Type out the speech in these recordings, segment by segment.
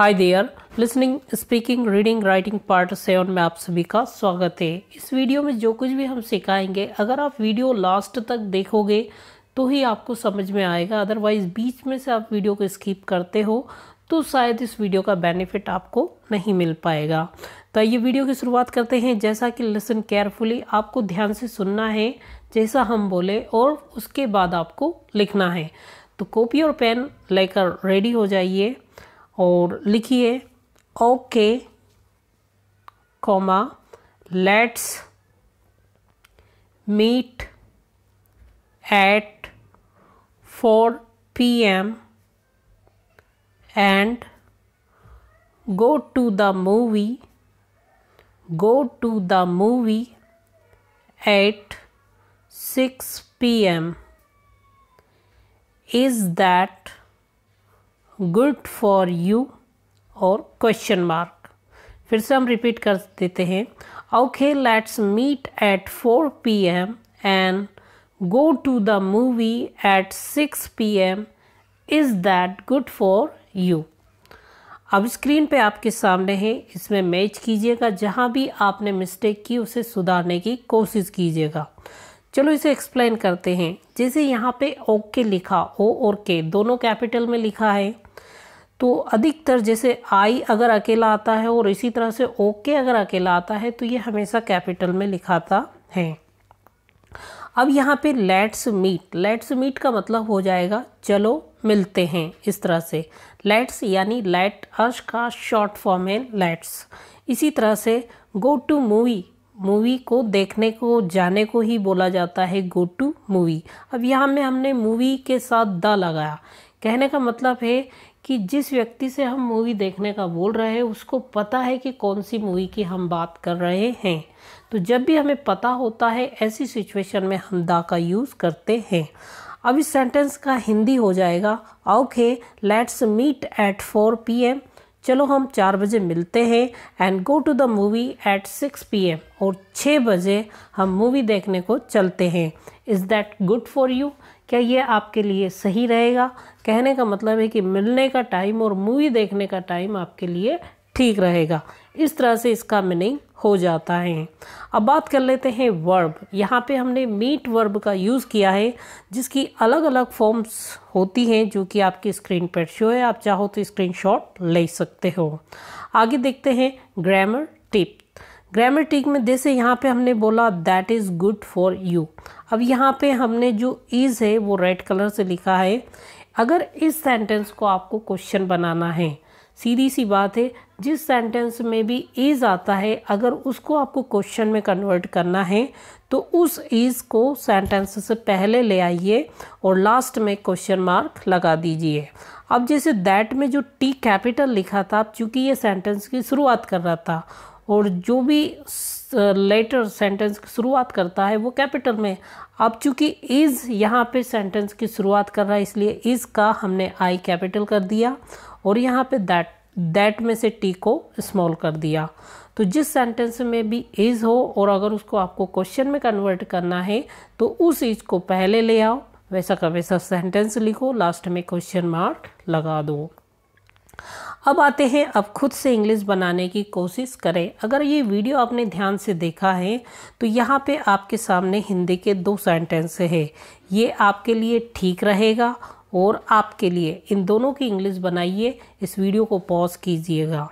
Hi there listening speaking reading writing part seven में आप सभी का स्वागत है इस वीडियो में जो कुछ भी हम सिखाएंगे अगर आप वीडियो लास्ट तक देखोगे तो ही आपको समझ में आएगा अदरवाइज़ बीच में से आप वीडियो को स्किप करते हो तो शायद इस वीडियो का बेनिफिट आपको नहीं मिल पाएगा तो ये वीडियो की शुरुआत करते हैं जैसा कि लिसन केयरफुली आपको ध्यान से सुनना है जैसा हम बोले और उसके बाद आपको लिखना है तो कॉपी और पेन लेकर रेडी हो जाइए और लिखिए okay comma let's meet at at 4 p.m. And go to the movie go to the movie at 6 pm is that good for you और क्वेश्चन मार्क फिर से हम रिपीट कर देते हैं okay let's meet at four p m and go to the movie at six p m is that good for you अब screen पे आपके सामने है इसमें मैच कीजिएगा जहाँ भी आपने मिस्टेक की उसे सुधारने की कोशिश कीजिएगा चलो इसे एक्सप्लेन करते हैं जैसे यहाँ पे ओके लिखा ओ और के दोनों कैपिटल में लिखा है तो अधिकतर जैसे आई अगर अकेला आता है और इसी तरह से ओके अगर अकेला आता है तो ये हमेशा कैपिटल में लिखाता है अब यहाँ पे लेट्स मीट लेट्स मीट का मतलब हो जाएगा चलो मिलते हैं इस तरह से लेट्स यानी लेट अर्श का शॉर्ट फॉर्म है लेट्स इसी तरह से गो टू मूवी मूवी को देखने को जाने को ही बोला जाता है गो टू मूवी अब यहाँ में हमने मूवी के साथ द लगाया कहने का मतलब है कि जिस व्यक्ति से हम मूवी देखने का बोल रहे हैं उसको पता है कि कौन सी मूवी की हम बात कर रहे हैं तो जब भी हमें पता होता है ऐसी सिचुएशन में हम दा का यूज़ करते हैं अब इस सेंटेंस का हिंदी हो जाएगा okay let's meet at four p m चलो हम चार बजे मिलते हैं and go to the movie at six p m और छः बजे हम मूवी देखने को चलते हैं is that good for you क्या ये आपके लिए सही रहेगा कहने का मतलब है कि मिलने का टाइम और मूवी देखने का टाइम आपके लिए ठीक रहेगा इस तरह से इसका मीनिंग हो जाता है अब बात कर लेते हैं वर्ब यहाँ पे हमने मीट वर्ब का यूज़ किया है जिसकी अलग अलग फॉर्म्स होती हैं जो कि आपकी स्क्रीन पर शो है आप चाहो तो स्क्रीनशॉट ले सकते हो आगे देखते हैं ग्रामर टिप ग्रामर टिक में जैसे यहाँ पे हमने बोला that is good for you अब यहाँ पे हमने जो इज़ है वो रेड कलर से लिखा है अगर इस सेंटेंस को आपको क्वेश्चन बनाना है सीधी सी बात है जिस सेंटेंस में भी इज़ आता है अगर उसको आपको क्वेश्चन में कन्वर्ट करना है तो उस इज़ को सेंटेंस से पहले ले आइए और लास्ट में क्वेश्चन मार्क लगा दीजिए अब जैसे दैट में जो टी कैपिटल लिखा था अब चूँकि ये सेंटेंस की शुरुआत कर रहा था और जो भी लेटर सेंटेंस की शुरुआत करता है वो कैपिटल में अब चूंकि इज़ यहाँ पे सेंटेंस की शुरुआत कर रहा है इसलिए इज़ का हमने आई कैपिटल कर दिया और यहाँ पे दैट दैट में से टी को स्मॉल कर दिया तो जिस सेंटेंस में भी इज़ हो और अगर उसको आपको क्वेश्चन में कन्वर्ट करना है तो उस इज़ को पहले ले आओ वैसा का वैसा सेंटेंस लिखो लास्ट में क्वेश्चन मार्क लगा दो अब आते हैं अब खुद से इंग्लिश बनाने की कोशिश करें अगर ये वीडियो आपने ध्यान से देखा है तो यहाँ पे आपके सामने हिंदी के दो सेंटेंस हैं ये आपके लिए ठीक रहेगा और आपके लिए इन दोनों की इंग्लिश बनाइए इस वीडियो को पॉज कीजिएगा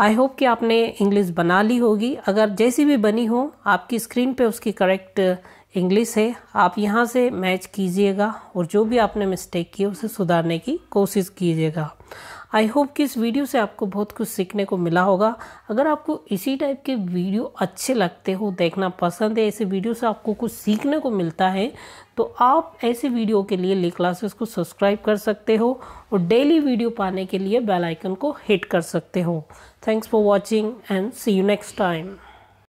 आई होप कि आपने इंग्लिश बना ली होगी अगर जैसी भी बनी हो आपकी स्क्रीन पे उसकी करेक्ट इंग्लिश है आप यहाँ से मैच कीजिएगा और जो भी आपने मिस्टेक की उसे सुधारने की कोशिश कीजिएगा आई होप कि इस वीडियो से आपको बहुत कुछ सीखने को मिला होगा अगर आपको इसी टाइप के वीडियो अच्छे लगते हो देखना पसंद है ऐसे वीडियो से आपको कुछ सीखने को मिलता है तो आप ऐसे वीडियो के लिए ले क्लासेस को सब्सक्राइब कर सकते हो और डेली वीडियो पाने के लिए बेल आइकन को हिट कर सकते हो thanks for watching and see you next time